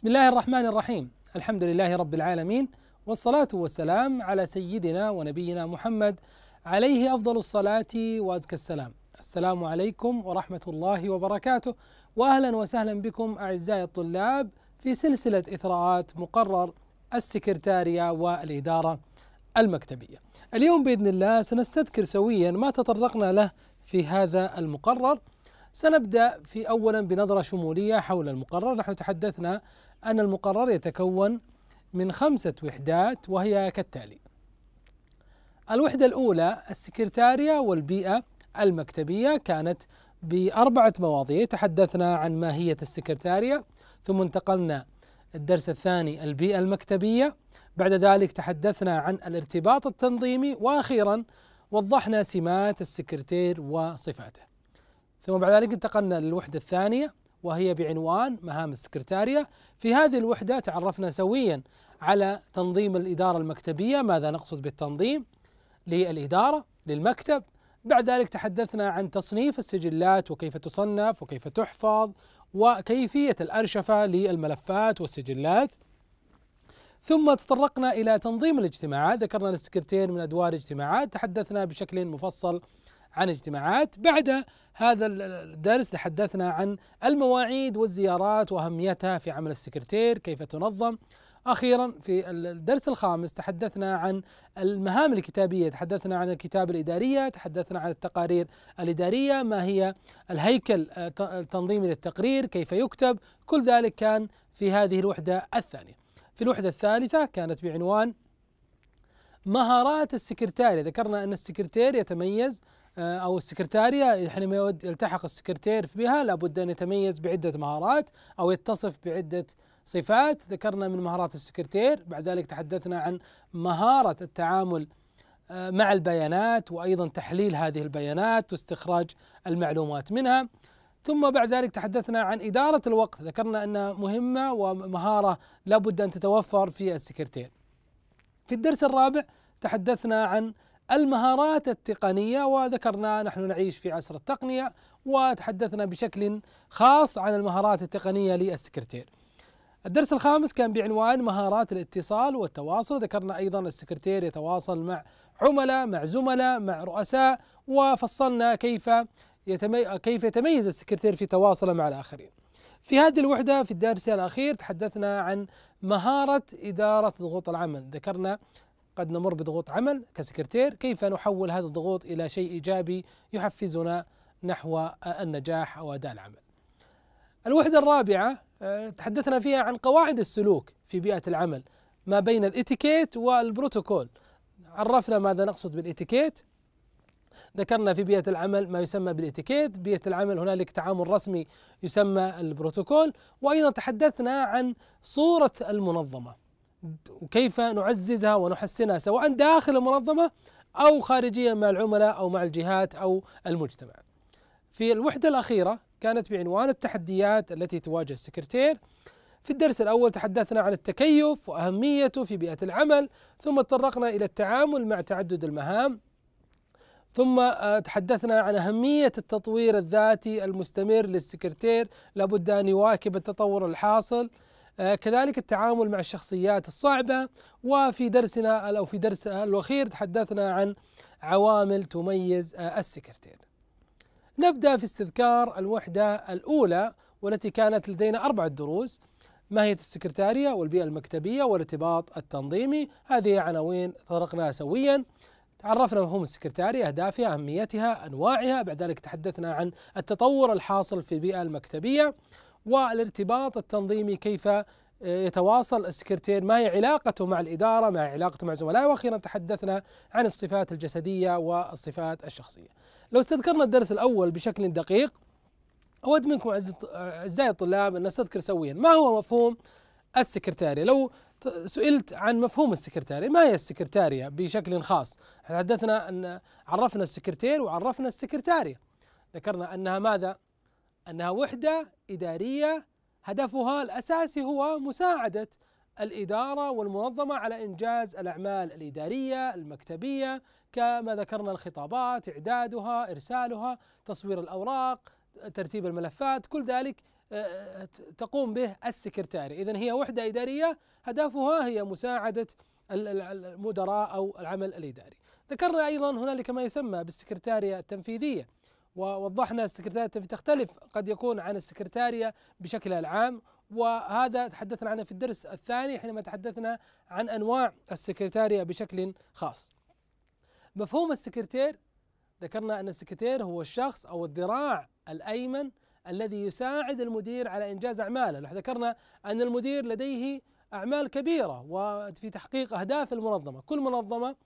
بسم الله الرحمن الرحيم الحمد لله رب العالمين والصلاة والسلام على سيدنا ونبينا محمد عليه أفضل الصلاة وأزكى السلام السلام عليكم ورحمة الله وبركاته وأهلا وسهلا بكم أعزائي الطلاب في سلسلة إثراءات مقرر السكرتارية والإدارة المكتبية اليوم بإذن الله سنستذكر سويا ما تطرقنا له في هذا المقرر سنبدأ في أولا بنظرة شمولية حول المقرر نحن تحدثنا أن المقرر يتكون من خمسة وحدات وهي كالتالي الوحدة الأولى السكرتارية والبيئة المكتبية كانت بأربعة مواضيع تحدثنا عن ماهية السكرتارية ثم انتقلنا الدرس الثاني البيئة المكتبية بعد ذلك تحدثنا عن الارتباط التنظيمي وأخيرا وضحنا سمات السكرتير وصفاته ثم بعد ذلك انتقلنا للوحدة الثانية وهي بعنوان مهام السكرتارية في هذه الوحدة تعرفنا سويا على تنظيم الإدارة المكتبية ماذا نقصد بالتنظيم للإدارة للمكتب بعد ذلك تحدثنا عن تصنيف السجلات وكيف تصنف وكيف تحفظ وكيفية الأرشفة للملفات والسجلات ثم تطرقنا إلى تنظيم الاجتماعات ذكرنا السكرتير من أدوار الاجتماعات تحدثنا بشكل مفصل عن اجتماعات بعد هذا الدرس تحدثنا عن المواعيد والزيارات واهميتها في عمل السكرتير كيف تنظم اخيرا في الدرس الخامس تحدثنا عن المهام الكتابيه تحدثنا عن الكتاب الاداريه تحدثنا عن التقارير الاداريه ما هي الهيكل آه، التنظيمي للتقرير كيف يكتب كل ذلك كان في هذه الوحده الثانيه في الوحده الثالثه كانت بعنوان مهارات السكرتير ذكرنا ان السكرتير يتميز آه، او السكرتاريه حينما يود يلتحق السكرتير بها لابد ان يتميز بعده مهارات او يتصف بعده صفات ذكرنا من مهارات السكرتير بعد ذلك تحدثنا عن مهاره التعامل آه، مع البيانات وايضا تحليل هذه البيانات واستخراج المعلومات منها ثم بعد ذلك تحدثنا عن إدارة الوقت ذكرنا أنها مهمة ومهارة لابد أن تتوفر في السكرتير في الدرس الرابع تحدثنا عن المهارات التقنية وذكرنا نحن نعيش في عصر التقنية وتحدثنا بشكل خاص عن المهارات التقنية للسكرتير الدرس الخامس كان بعنوان مهارات الاتصال والتواصل ذكرنا أيضا السكرتير يتواصل مع عملاء مع زملاء مع رؤساء وفصلنا كيف يتمي... كيف يتميز السكرتير في تواصله مع الآخرين في هذه الوحدة في الدرس الأخير تحدثنا عن مهارة إدارة ضغوط العمل ذكرنا قد نمر بضغوط عمل كسكرتير كيف نحول هذا الضغوط إلى شيء إيجابي يحفزنا نحو النجاح أو أداء العمل الوحدة الرابعة آه، تحدثنا فيها عن قواعد السلوك في بيئة العمل ما بين الاتيكيت والبروتوكول عرفنا ماذا نقصد بالاتيكيت ذكرنا في بيئة العمل ما يسمى بالاتيكيت بيئة العمل هنالك تعامل رسمي يسمى البروتوكول وأيضا تحدثنا عن صورة المنظمة وكيف نعززها ونحسنها سواء داخل المنظمة أو خارجيا مع العملاء أو مع الجهات أو المجتمع في الوحدة الأخيرة كانت بعنوان التحديات التي تواجه السكرتير في الدرس الأول تحدثنا عن التكيف وأهميته في بيئة العمل ثم تطرقنا إلى التعامل مع تعدد المهام ثم آه، تحدثنا عن أهمية التطوير الذاتي المستمر للسكرتير لابد أن يواكب التطور الحاصل آه، كذلك التعامل مع الشخصيات الصعبة وفي درسنا أو في درس الأخير تحدثنا عن عوامل تميز آه، السكرتير نبدأ في استذكار الوحدة الأولى والتي كانت لدينا أربعة دروس ماهية السكرتارية والبيئة المكتبية والارتباط التنظيمي هذه عناوين طرقناها سويا تعرفنا مفهوم السكرتارية أهدافها أهميتها أنواعها بعد ذلك تحدثنا عن التطور الحاصل في البيئة المكتبية والارتباط التنظيمي كيف آه، يتواصل السكرتير ما هي علاقته مع الإدارة ما هي علاقته مع الزملاء وأخيرا تحدثنا عن الصفات الجسدية والصفات الشخصية لو استذكرنا الدرس الأول بشكل دقيق أود منكم أعزائي الطلاب أن نستذكر سويا ما هو مفهوم السكرتارية لو سئلت عن مفهوم السكرتارية ما هي السكرتارية بشكل خاص تحدثنا أن عرفنا السكرتير وعرفنا السكرتارية ذكرنا أنها ماذا أنها وحدة إدارية هدفها الأساسي هو مساعدة الإدارة والمنظمة على إنجاز الأعمال الإدارية المكتبية كما ذكرنا الخطابات إعدادها إرسالها تصوير الأوراق ترتيب الملفات كل ذلك آه، آه، تقوم به السكرتاري إذا هي وحدة إدارية هدفها هي مساعدة المدراء أو العمل الإداري ذكرنا أيضا هنالك ما يسمى بالسكرتارية التنفيذية ووضحنا السكرتارية تختلف قد يكون عن السكرتارية بشكلها العام وهذا تحدثنا عنه في الدرس الثاني حينما تحدثنا عن أنواع السكرتارية بشكل خاص مفهوم السكرتير ذكرنا أن السكرتير هو الشخص أو الذراع الأيمن الذي يساعد المدير على إنجاز أعماله ذكرنا أن المدير لديه أعمال كبيرة وفي تحقيق أهداف المنظمة كل منظمة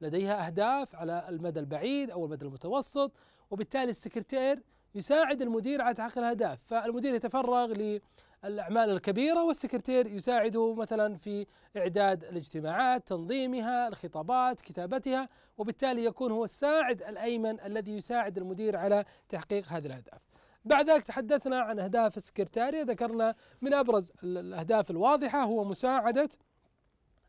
لديها أهداف على المدى البعيد أو المدى المتوسط وبالتالي السكرتير يساعد المدير على تحقيق الأهداف فالمدير يتفرغ ل الأعمال الكبيرة والسكرتير يساعده مثلا في إعداد الاجتماعات تنظيمها الخطابات كتابتها وبالتالي يكون هو الساعد الأيمن الذي يساعد المدير على تحقيق هذه الأهداف بعد ذلك تحدثنا عن أهداف السكرتارية ذكرنا من أبرز الأهداف الواضحة هو مساعدة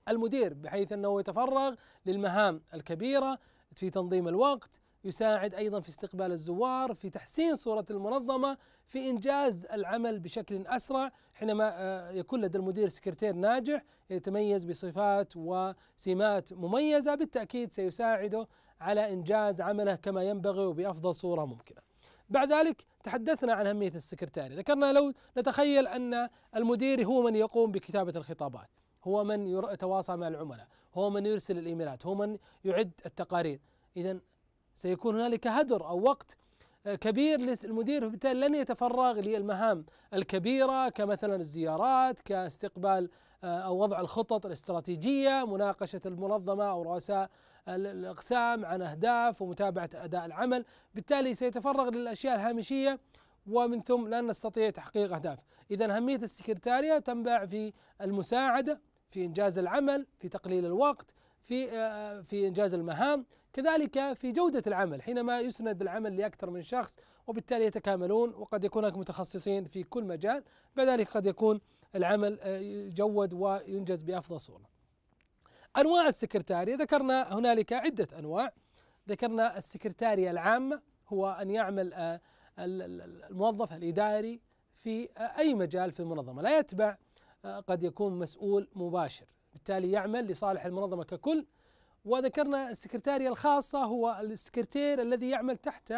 المدير بحيث أنه يتفرغ للمهام الكبيرة في تنظيم الوقت يساعد ايضا في استقبال الزوار في تحسين صوره المنظمه في انجاز العمل بشكل اسرع حينما آه، يكون لدى المدير سكرتير ناجح يتميز بصفات وسمات مميزه بالتاكيد سيساعده على انجاز عمله كما ينبغي وبافضل صوره ممكنه. بعد ذلك تحدثنا عن أهمية السكرتاري ذكرنا لو نتخيل أن المدير هو من يقوم بكتابة الخطابات هو من يتواصل مع العملاء هو من يرسل الإيميلات هو من يعد التقارير إذا سيكون هنالك هدر أو وقت آه، كبير للمدير وبالتالي لن يتفرغ للمهام الكبيرة كمثلا الزيارات كاستقبال آه، أو وضع الخطط الاستراتيجية مناقشة المنظمة أو رؤساء الأقسام عن أهداف ومتابعة أداء العمل بالتالي سيتفرغ للأشياء الهامشية ومن ثم لن نستطيع تحقيق أهداف إذا أهمية السكرتارية تنبع في المساعدة في إنجاز العمل في تقليل الوقت في آه، في إنجاز المهام كذلك في جودة العمل حينما يسند العمل لأكثر من شخص وبالتالي يتكاملون وقد يكون هناك متخصصين في كل مجال بعد ذلك قد يكون العمل آه، جود وينجز بأفضل صورة أنواع السكرتارية ذكرنا هنالك عدة أنواع ذكرنا السكرتارية العامة هو أن يعمل آه، الموظف الإداري في آه، أي مجال في المنظمة لا يتبع قد يكون مسؤول مباشر بالتالي يعمل لصالح المنظمة ككل وذكرنا السكرتارية الخاصة هو السكرتير الذي يعمل تحت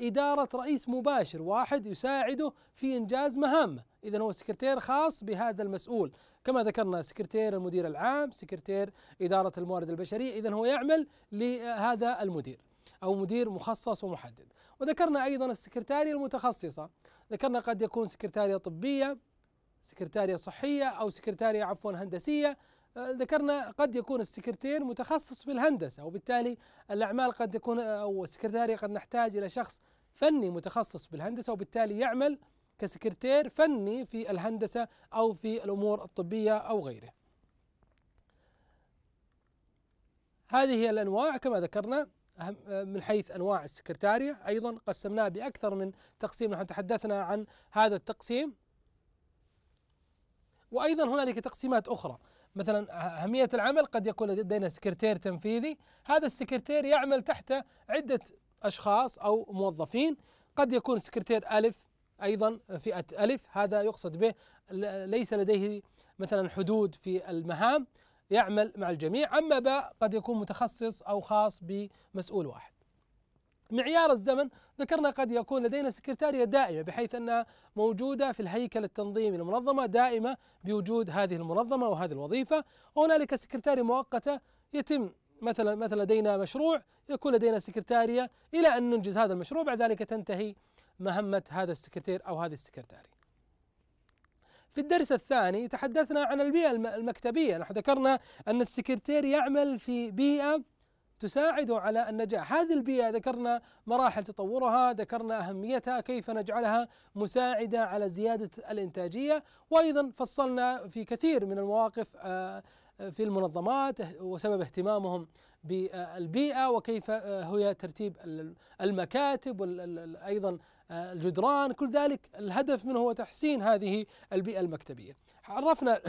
إدارة رئيس مباشر واحد يساعده في إنجاز مهامه إذا هو سكرتير خاص بهذا المسؤول كما ذكرنا سكرتير المدير العام سكرتير إدارة الموارد البشرية إذا هو يعمل لهذا المدير أو مدير مخصص ومحدد وذكرنا أيضا السكرتارية المتخصصة ذكرنا قد يكون سكرتارية طبية سكرتارية صحية أو سكرتارية عفوا هندسية آه، ذكرنا قد يكون السكرتير متخصص في الهندسة وبالتالي الأعمال قد يكون آه، أو السكرتارية قد نحتاج إلى شخص فني متخصص بالهندسة وبالتالي يعمل كسكرتير فني في الهندسة أو في الأمور الطبية أو غيره هذه هي الأنواع كما ذكرنا آه، من حيث أنواع السكرتارية أيضا قسمناها بأكثر من تقسيم نحن تحدثنا عن هذا التقسيم وأيضا هنالك تقسيمات أخرى مثلا أه- أهمية العمل قد يكون لدينا سكرتير تنفيذي هذا السكرتير يعمل تحته عدة أشخاص أو موظفين قد يكون سكرتير ألف أيضا فئة ألف هذا يقصد به ليس لديه مثلا حدود في المهام يعمل مع الجميع أما باء قد يكون متخصص أو خاص بمسؤول واحد معيار الزمن ذكرنا قد يكون لدينا سكرتارية دائمة بحيث أنها موجودة في الهيكل التنظيمي للمنظمة دائمة بوجود هذه المنظمة وهذه الوظيفة وهنالك سكرتارية مؤقتة يتم مثلا مثلا لدينا مشروع يكون لدينا سكرتارية إلى أن ننجز هذا المشروع بعد ذلك تنتهي مهمة هذا السكرتير أو هذه السكرتارية في الدرس الثاني تحدثنا عن البيئة المكتبية نحن ذكرنا أن السكرتير يعمل في بيئة تساعده على النجاح هذه البيئة ذكرنا مراحل تطورها ذكرنا أهميتها كيف نجعلها مساعدة على زيادة الإنتاجية وأيضا فصلنا في كثير من المواقف آه، آه، في المنظمات وسبب اهتمامهم بالبيئة وكيف آه، هي ترتيب المكاتب وأيضا الجدران كل ذلك الهدف منه هو تحسين هذه البيئة المكتبية عرفنا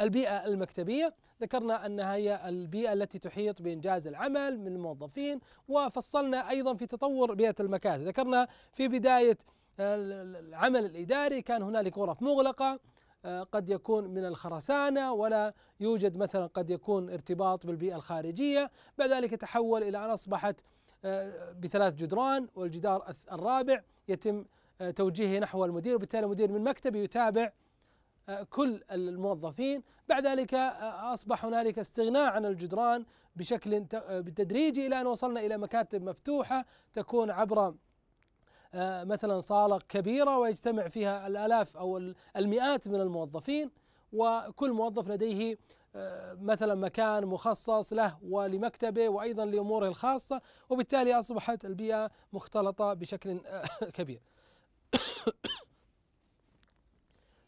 البيئة المكتبية ذكرنا أنها هي البيئة التي تحيط بإنجاز العمل من الموظفين وفصلنا أيضا في تطور بيئة المكاتب ذكرنا في بداية آه، العمل الإداري كان هنالك غرف مغلقة آه، قد يكون من الخرسانة ولا يوجد مثلا قد يكون ارتباط بالبيئة الخارجية بعد ذلك تحول إلى أن أصبحت آه، بثلاث جدران والجدار الرابع يتم توجيهه نحو المدير وبالتالي المدير من مكتبه يتابع كل الموظفين بعد ذلك آه، أصبح هنالك استغناء عن الجدران بشكل آه، تدريجي إلى أن وصلنا إلى مكاتب مفتوحة تكون عبر آه، مثلا صالة كبيرة ويجتمع فيها الآلاف أو المئات من الموظفين وكل موظف لديه مثلا مكان مخصص له ولمكتبه وايضا لاموره الخاصه وبالتالي اصبحت البيئه مختلطه بشكل كبير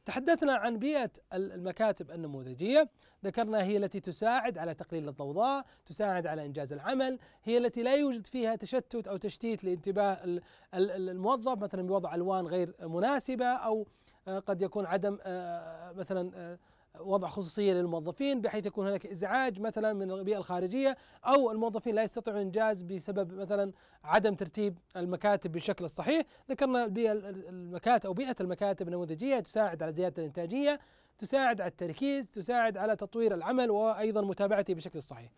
تحدثنا عن بيئة المكاتب النموذجية ذكرنا هي التي تساعد على تقليل الضوضاء تساعد على إنجاز العمل هي التي لا يوجد فيها تشتت أو تشتيت لانتباه الموظف مثلا بوضع ألوان غير مناسبة أو آه، قد يكون عدم آه، مثلا آه، وضع خصوصيه للموظفين بحيث يكون هناك ازعاج مثلا من البيئه الخارجيه او الموظفين لا يستطيعون انجاز بسبب مثلا عدم ترتيب المكاتب بالشكل الصحيح، ذكرنا البيئه المكاتب او بيئه المكاتب النموذجيه تساعد على زياده الانتاجيه، تساعد على التركيز، تساعد على تطوير العمل وايضا متابعته بشكل صحيح.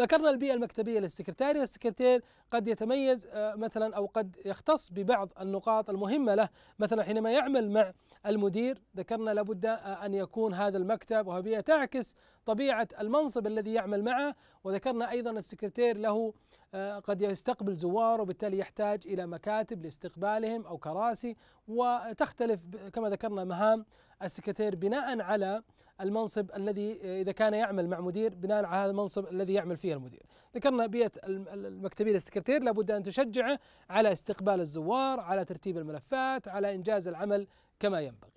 ذكرنا البيئة المكتبية للسكرتارية السكرتير قد يتميز آه، مثلا أو قد يختص ببعض النقاط المهمة له مثلا حينما يعمل مع المدير ذكرنا لابد آه، أن يكون هذا المكتب وهو بيئة تعكس طبيعة المنصب الذي يعمل معه وذكرنا أيضا السكرتير له آه، قد يستقبل زوار وبالتالي يحتاج إلى مكاتب لاستقبالهم أو كراسي وتختلف كما ذكرنا مهام السكرتير بناء على المنصب الذي آه، اذا كان يعمل مع مدير بناء على هذا المنصب الذي يعمل فيه المدير. ذكرنا بيئه المكتبيه للسكرتير لابد ان تشجعه على استقبال الزوار، على ترتيب الملفات، على انجاز العمل كما ينبغي.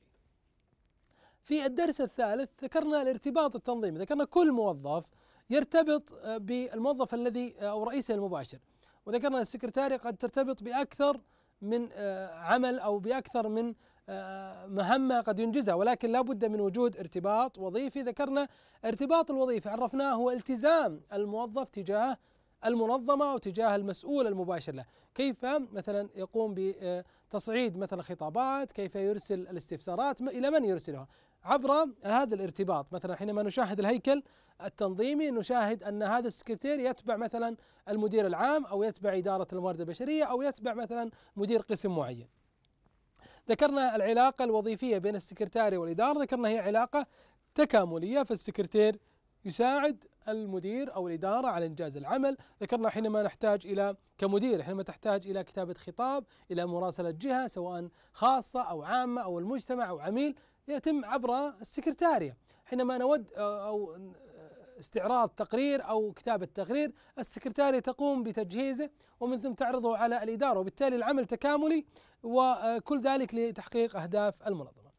في الدرس الثالث ذكرنا الارتباط التنظيمي ذكرنا كل موظف يرتبط آه، بالموظف الذي آه، او رئيسه المباشر وذكرنا السكرتارية قد ترتبط باكثر من آه، عمل او باكثر من مهمة قد ينجزها ولكن لا بد من وجود ارتباط وظيفي ذكرنا ارتباط الوظيفي عرفناه هو التزام الموظف تجاه المنظمة أو تجاه المسؤول المباشر له كيف مثلا يقوم بتصعيد مثلا خطابات كيف يرسل الاستفسارات إلى من يرسلها عبر هذا الارتباط مثلا حينما نشاهد الهيكل التنظيمي نشاهد ان هذا السكرتير يتبع مثلا المدير العام او يتبع اداره الموارد البشريه او يتبع مثلا مدير قسم معين. ذكرنا العلاقه الوظيفيه بين السكرتاري والاداره ذكرنا هي علاقه تكامليه فالسكرتير يساعد المدير او الاداره على انجاز العمل، ذكرنا حينما نحتاج الى كمدير حينما تحتاج الى كتابه خطاب، الى مراسله جهه سواء خاصه او عامه او المجتمع او عميل، يتم عبر السكرتارية حينما نود أو استعراض تقرير أو كتابة تقرير السكرتارية تقوم بتجهيزه ومن ثم تعرضه على الإدارة وبالتالي العمل تكاملي وكل ذلك لتحقيق أهداف المنظمة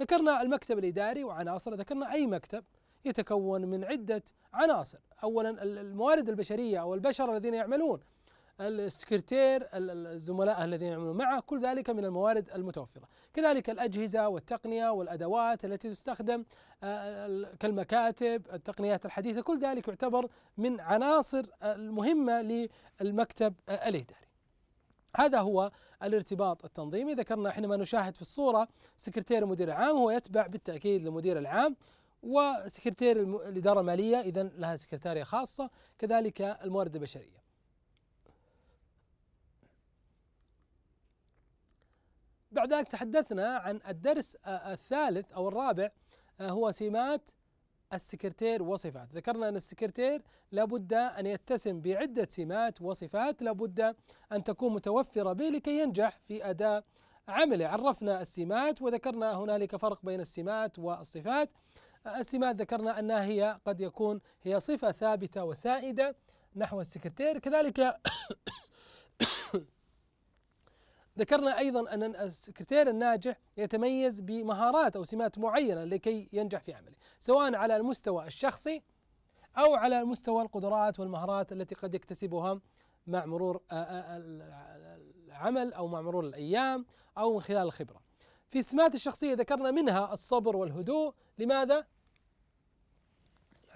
ذكرنا المكتب الإداري وعناصره ذكرنا أي مكتب يتكون من عدة عناصر أولا الموارد البشرية أو البشر الذين يعملون السكرتير الزملاء الذين يعملون معه كل ذلك من الموارد المتوفرة كذلك الأجهزة والتقنية والأدوات التي تستخدم آه، كالمكاتب التقنيات الحديثة كل ذلك يعتبر من عناصر المهمة للمكتب آه، الإداري هذا هو الارتباط التنظيمي ذكرنا حينما نشاهد في الصورة سكرتير المدير العام هو يتبع بالتأكيد للمدير العام وسكرتير الإدارة المالية إذا لها سكرتارية خاصة كذلك الموارد البشرية بعد ذلك تحدثنا عن الدرس آه، الثالث او الرابع آه، هو سمات السكرتير وصفات ذكرنا أن السكرتير لابد أن يتسم بعدة سمات وصفات لابد أن تكون متوفرة به لكي ينجح في أداء عمله عرفنا السمات وذكرنا هنالك فرق بين السمات والصفات آه، السمات ذكرنا أنها هي قد يكون هي صفة ثابتة وسائدة نحو السكرتير كذلك ذكرنا أيضا أن السكرتير الناجح يتميز بمهارات أو سمات معينة لكي ينجح في عمله سواء على المستوى الشخصي أو على مستوى القدرات والمهارات التي قد يكتسبها مع مرور آه، آه، العمل أو مع مرور الأيام أو من خلال الخبرة في السمات الشخصية ذكرنا منها الصبر والهدوء لماذا؟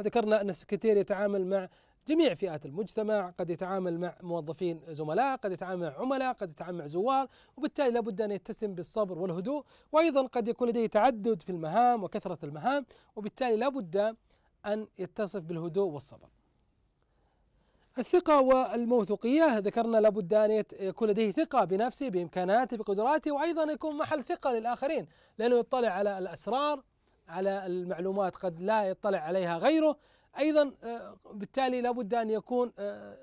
ذكرنا أن السكرتير يتعامل مع جميع فئات المجتمع قد يتعامل مع موظفين زملاء قد يتعامل مع عملاء قد يتعامل مع زوار وبالتالي لابد أن يتسم بالصبر والهدوء وأيضا قد يكون لديه تعدد في المهام وكثرة المهام وبالتالي لابد أن يتصف بالهدوء والصبر الثقة والموثوقية ذكرنا لابد أن يكون لديه ثقة بنفسه بإمكاناته بقدراته وأيضا يكون محل ثقة للآخرين لأنه يطلع على الأسرار على المعلومات قد لا يطلع عليها غيره ايضا آه، بالتالي لابد ان يكون آه،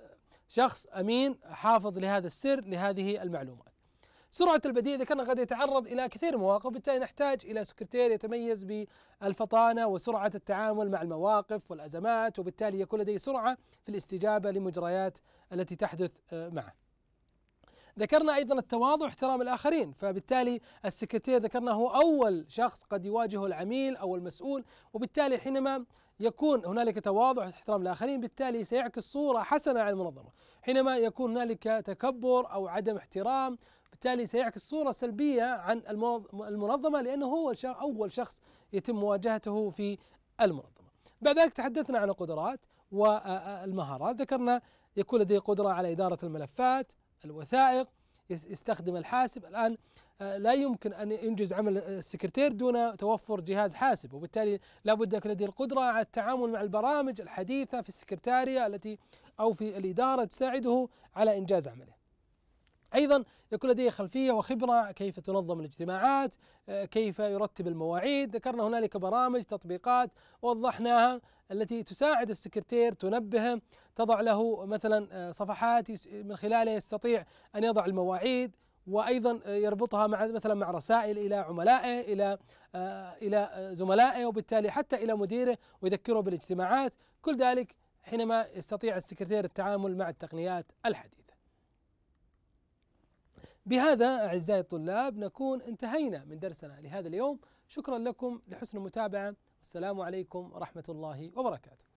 شخص امين حافظ لهذا السر لهذه المعلومات. سرعه البديع ذكرنا قد يتعرض الى كثير مواقف بالتالي نحتاج الى سكرتير يتميز بالفطانه وسرعه التعامل مع المواقف والازمات وبالتالي يكون لديه سرعه في الاستجابه لمجريات التي تحدث آه، معه. ذكرنا ايضا التواضع واحترام الاخرين، فبالتالي السكرتير ذكرنا هو اول شخص قد يواجهه العميل او المسؤول، وبالتالي حينما يكون هنالك تواضع واحترام للاخرين بالتالي سيعكس صوره حسنه عن المنظمه حينما يكون هنالك تكبر او عدم احترام بالتالي سيعكس صوره سلبيه عن المنظمه لانه هو اول شخص يتم مواجهته في المنظمه بعد ذلك تحدثنا عن القدرات والمهارات ذكرنا يكون لديه قدره على اداره الملفات الوثائق يستخدم الحاسب الآن آه، لا يمكن أن ينجز عمل السكرتير دون توفر جهاز حاسب وبالتالي لا بد أن لديه القدرة على التعامل مع البرامج الحديثة في السكرتارية التي أو في الإدارة تساعده على إنجاز عمله أيضا يكون لديه خلفية وخبرة كيف تنظم الاجتماعات آه، كيف يرتب المواعيد ذكرنا هنالك برامج تطبيقات وضحناها التي تساعد السكرتير تنبهه تضع له مثلا آه، صفحات من خلالها يستطيع أن يضع المواعيد وايضا آه، يربطها مع مثلا مع رسائل الى عملائه الى الى زملائه وبالتالي حتى الى مديره ويذكره بالاجتماعات كل ذلك حينما يستطيع السكرتير التعامل مع التقنيات الحديثه بهذا أعزائي الطلاب نكون انتهينا من درسنا لهذا اليوم شكرا لكم لحسن المتابعة والسلام عليكم ورحمة الله وبركاته